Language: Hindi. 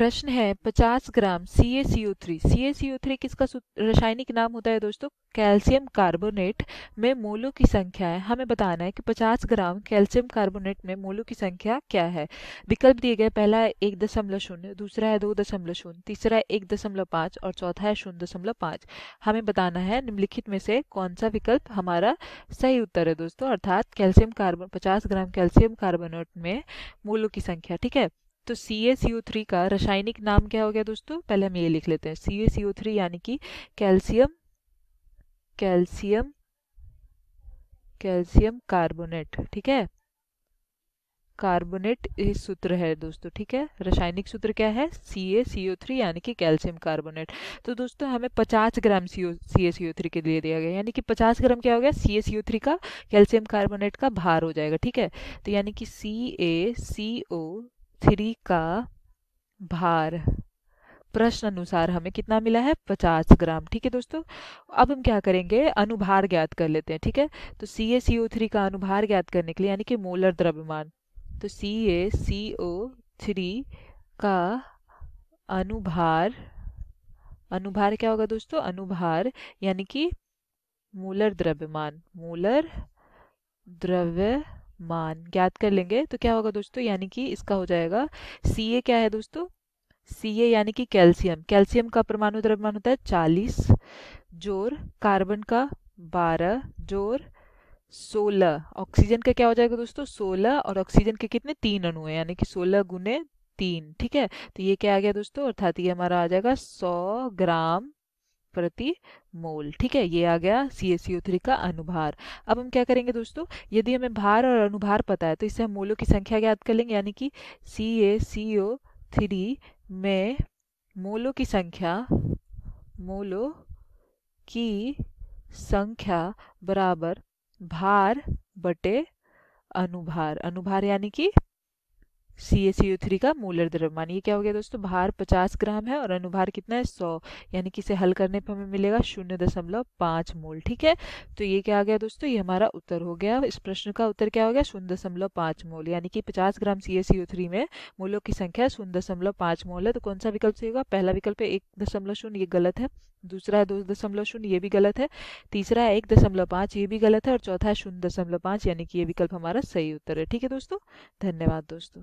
प्रश्न है 50 ग्राम सी A C O three C A C O three किसका रासायनिक नाम होता है दोस्तों कैल्शियम कार्बोनेट में मोलों की संख्या है हमें बताना है कि 50 ग्राम कैल्शियम कार्बोनेट में मोलों की संख्या क्या है विकल्प दिए गए पहला है एक दशमलव शून्य दूसरा है दो दशमलव शून्य तीसरा है एक दशमलव पाँच और चौथा है शून्य दशमलव पाँच हमें बताना है निम्नलिखित में से कौन सा विकल्प हमारा सही उत्तर है दोस्तों अर्थात कैल्शियम कार्बोन पचास ग्राम कैल्शियम कार्बोनेट में मोलों की संख्या ठीक है तो सी एस यू थ्री का रासायनिक नाम क्या हो गया दोस्तों पहले हम ये लिख लेते हैं सी एस यू थ्री यानी कि कैल्शियम कैल्शियम कैल्शियम कार्बोनेट ठीक है कार्बोनेट सूत्र है दोस्तों ठीक है रासायनिक सूत्र क्या है सी ए सी ओ थ्री यानी कि कैल्शियम कार्बोनेट तो दोस्तों हमें 50 ग्राम सी ओ सी ए सी ओ थ्री के लिए दिया गया यानी कि 50 ग्राम क्या हो गया C A C O three का कैल्शियम कार्बोनेट का भार हो जाएगा ठीक है तो यानी कि सी ए सी ओ थ्री का भार प्रश्न अनुसार हमें कितना मिला है पचास ग्राम ठीक है दोस्तों अब हम क्या करेंगे अनुभार ज्ञात कर लेते हैं ठीक है तो सी ए सी ओ थ्री का अनुभार ज्ञात करने के लिए यानी कि मोलर द्रव्यमान तो सी ए सी ओ थ्री का अनुभार अनुभार क्या होगा दोस्तों अनुभार यानी कि मोलर द्रव्यमान मोलर द्रव्य मान ज्ञात कर लेंगे तो क्या होगा दोस्तों यानी कि इसका हो जाएगा सी ए क्या है दोस्तों सी ए यानी कि कैल्शियम कैल्शियम का परमाणु द्रव्यमान होता है चालीस जोर कार्बन का बारह जोर सोलह ऑक्सीजन का क्या हो जाएगा दोस्तों सोलह और ऑक्सीजन के कितने तीन अणु है यानी कि सोलह गुने तीन ठीक है तो ये क्या आ गया दोस्तों अर्थात ये हमारा आ जाएगा सौ ग्राम प्रति मोल ठीक है ये आ गया सी एस थ्री का अनुभार अब हम क्या करेंगे दोस्तों यदि हमें भार और अनुभार पता है तो इससे हम मोलों की संख्या ज्ञात कर लेंगे यानी कि सी ए सी ओ थ्री में मोलों की संख्या मोलों की संख्या बराबर भार बटे अनुभार अनुभार यानी कि सी ए सी थ्री का मूलर द्रव्यमान ये क्या हो गया दोस्तों भार पचास ग्राम है और अनुभार कितना है सौ यानी कि इसे हल करने पर हमें मिलेगा शून्य दशमलव पाँच मोल ठीक है तो ये क्या आ गया दोस्तों ये हमारा उत्तर हो गया इस प्रश्न का उत्तर क्या हो गया शून्य दशमलव पाँच मोल यानी कि पचास ग्राम सी ए सी थ्री में मूलों की संख्या शून्य दशमलव पाँच मोल है तो कौन सा विकल्प सही होगा पहला विकल्प है एक दशमलव शून्य ये गलत है दूसरा है दो दशमलव शून्य ये भी गलत है तीसरा है एक दशमलव पाँच ये भी गलत है और चौथा है शून्य दशमलव पाँच यानी कि ये विकल्प हमारा सही उत्तर है ठीक है दोस्तों धन्यवाद दोस्तों